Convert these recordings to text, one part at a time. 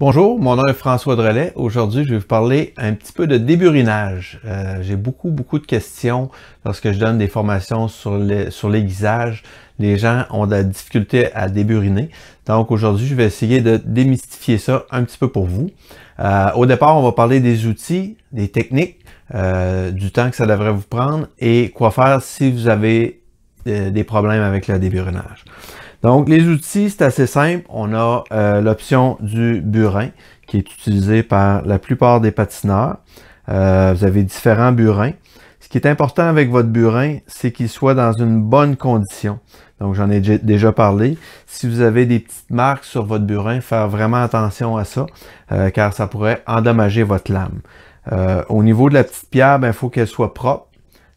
Bonjour, mon nom est François Drelet. Aujourd'hui, je vais vous parler un petit peu de déburinage. Euh, j'ai beaucoup, beaucoup de questions lorsque je donne des formations sur l'aiguisage. Les, sur les gens ont de la difficulté à déburiner. Donc aujourd'hui, je vais essayer de démystifier ça un petit peu pour vous. Euh, au départ, on va parler des outils, des techniques, euh, du temps que ça devrait vous prendre et quoi faire si vous avez des problèmes avec le déburinage. Donc, les outils, c'est assez simple. On a euh, l'option du burin qui est utilisé par la plupart des patineurs. Euh, vous avez différents burins. Ce qui est important avec votre burin, c'est qu'il soit dans une bonne condition. Donc, j'en ai déjà parlé. Si vous avez des petites marques sur votre burin, faire vraiment attention à ça, euh, car ça pourrait endommager votre lame. au niveau de la petite pierre, il ben, faut qu'elle soit propre.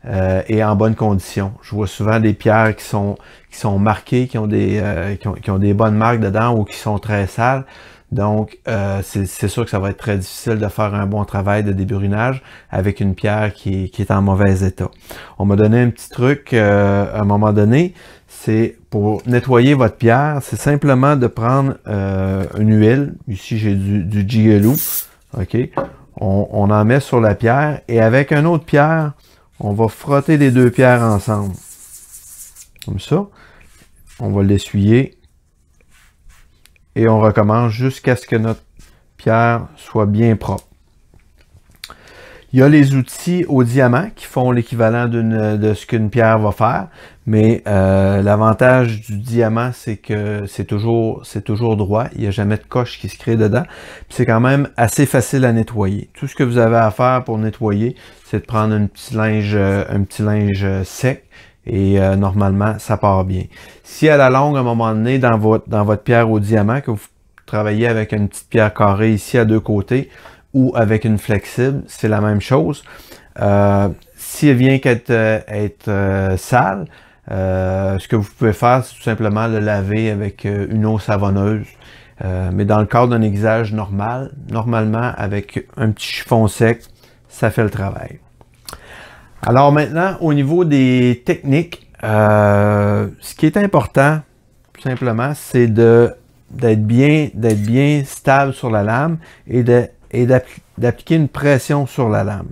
Euh, et en bonne condition. Je vois souvent des pierres qui sont, qui sont marquées, qui ont, des, euh, qui, ont, des bonnes marques dedans ou qui sont très sales. Donc, euh, c'est sûr que ça va être très difficile de faire un bon travail de débrunage avec une pierre qui, qui est en mauvais état. On m'a donné un petit truc à un moment donné, c'est pour nettoyer votre pierre, c'est simplement de prendre une huile. Ici, j'ai du, du On, on, en met sur la pierre et avec une autre pierre, on va frotter les deux pierres ensemble. Comme ça. On va l'essuyer. Et on recommence jusqu'à ce que notre pierre soit bien propre. Il y a les outils au diamant qui font l'équivalent de ce qu'une pierre va faire, mais euh, l'avantage du diamant, c'est que c'est toujours, droit. Il n'y a jamais de coche qui se crée dedans. C'est quand même assez facile à nettoyer. Tout ce que vous avez à faire pour nettoyer, c'est de prendre euh, un petit linge, un petit linge sec et euh, normalement, ça part bien. Si à la longue, à un moment donné, dans votre, dans votre pierre au diamant, que vous travaillez avec une petite pierre carrée ici à deux côtés, ou avec une flexible, c'est la même chose. Euh, s'il vient euh, être, euh, sale, ce que vous pouvez faire, c'est tout simplement le laver avec une eau savonneuse. mais dans le cadre d'un aiguisage normal, normalement avec un petit chiffon sec, ça fait le travail. Alors maintenant, au niveau des techniques, ce qui est important, tout simplement, c'est d'être bien, bien stable sur la lame et de et d'appliquer une pression sur la lame.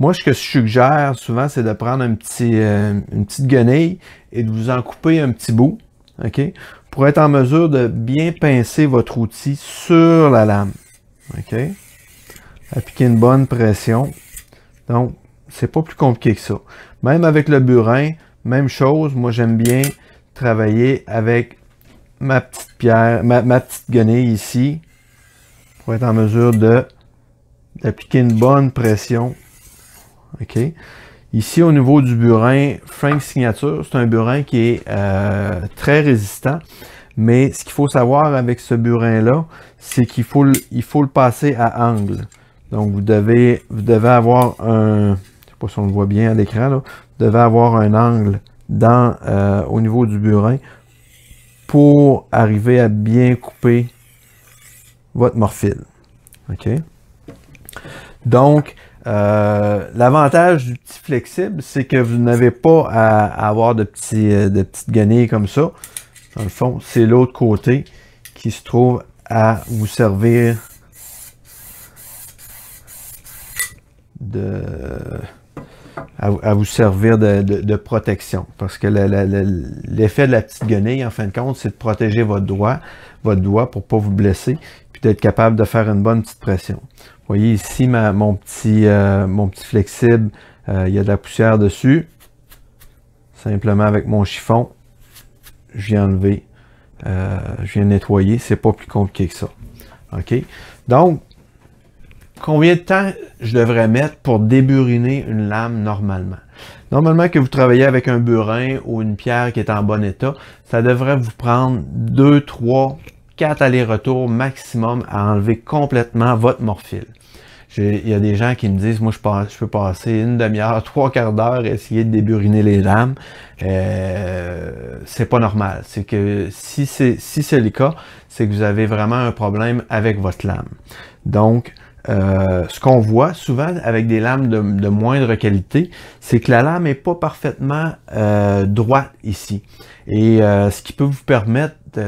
Moi, ce que je suggère souvent, c'est de prendre un petit, euh, une petite guenille et de vous en couper un petit bout, ok? pour être en mesure de bien pincer votre outil sur la lame. Ok? Appliquer une bonne pression. Donc, c'est pas plus compliqué que ça. Même avec le burin, même chose. Moi, j'aime bien travailler avec ma petite pierre, ma, ma petite guenille ici, pour être en mesure de d'appliquer une bonne pression. OK? Ici, au niveau du burin Frank Signature, c'est un burin qui est euh, très résistant. Mais ce qu'il faut savoir avec ce burin-là, c'est qu'il faut, il faut le passer à angle. Donc, vous devez, vous devez avoir un... Je ne sais pas si on le voit bien à l'écran, là. Vous devez avoir un angle dans, euh, au niveau du burin pour arriver à bien couper votre morphine. OK? Donc, euh, l'avantage du petit flexible, c'est que vous n'avez pas à, avoir euh, de, petites guenilles comme ça. Dans le fond, c'est l'autre côté qui se trouve à vous servir de à, vous servir de, protection. Parce que l'effet de la petite guenille, en fin de compte, c'est de protéger votre doigt, votre doigt pour ne pas vous blesser, puis d'être capable de faire une bonne petite pression voyez ici ma, mon, petit, euh, mon petit flexible, euh, il y a de la poussière dessus. Simplement avec mon chiffon, je viens enlever, euh, je viens nettoyer. C'est pas plus compliqué que ça. OK? Donc, combien de temps je devrais mettre pour déburiner une lame normalement? Normalement, que vous travaillez avec un burin ou une pierre qui est en bon état, ça devrait vous prendre 2, 3, quatre allers-retours maximum à enlever complètement votre morphile. Il y a des gens qui me disent, moi, je, peux passer une demi-heure, trois quarts d'heure essayer de déburiner les lames. Euh, c'est pas normal. C'est que si c'est si le cas, c'est que vous avez vraiment un problème avec votre lame. Donc, euh, ce qu'on voit souvent avec des lames de, moindre qualité, c'est que la lame n'est pas parfaitement euh, droite ici. Et euh, ce qui peut vous permettre de,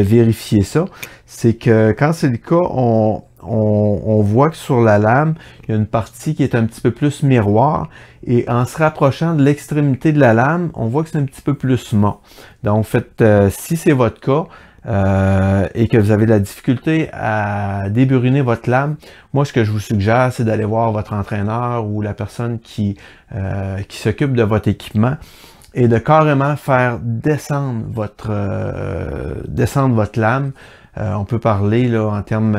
vérifier ça, c'est que quand c'est le cas, on, voit que sur la lame, il y a une partie qui est un petit peu plus miroir. Et en se rapprochant de l'extrémité de la lame, on voit que c'est un petit peu plus mort. Donc, en fait, si c'est votre cas, euh, et que vous avez de la difficulté à déburiner votre lame, moi ce que je vous suggère, c'est d'aller voir votre entraîneur ou la personne qui, euh, qui s'occupe de votre équipement et de carrément faire descendre votre, euh, descendre votre lame. on peut parler là, en termes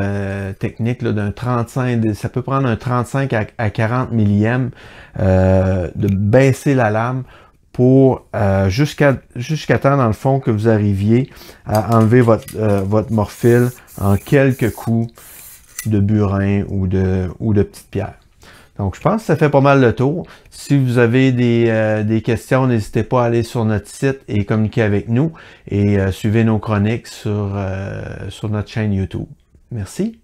techniques d'un 35, ça peut prendre un 35 à, 40 millièmes de baisser la lame pour euh, jusqu'à jusqu'à temps, dans le fond, que vous arriviez à enlever votre, euh, votre morphile en quelques coups de burin ou de, ou de petite pierre. Donc, je pense que ça fait pas mal le tour. Si vous avez des, euh, des questions, n'hésitez pas à aller sur notre site et communiquer avec nous. Et euh, suivez nos chroniques sur, sur notre chaîne YouTube. Merci.